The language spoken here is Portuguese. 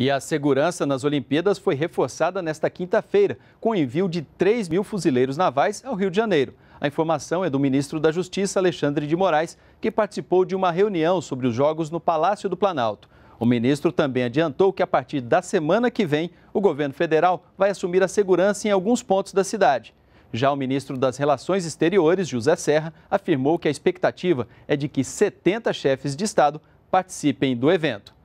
E a segurança nas Olimpíadas foi reforçada nesta quinta-feira, com o envio de 3 mil fuzileiros navais ao Rio de Janeiro. A informação é do ministro da Justiça, Alexandre de Moraes, que participou de uma reunião sobre os Jogos no Palácio do Planalto. O ministro também adiantou que a partir da semana que vem, o governo federal vai assumir a segurança em alguns pontos da cidade. Já o ministro das Relações Exteriores, José Serra, afirmou que a expectativa é de que 70 chefes de Estado participem do evento.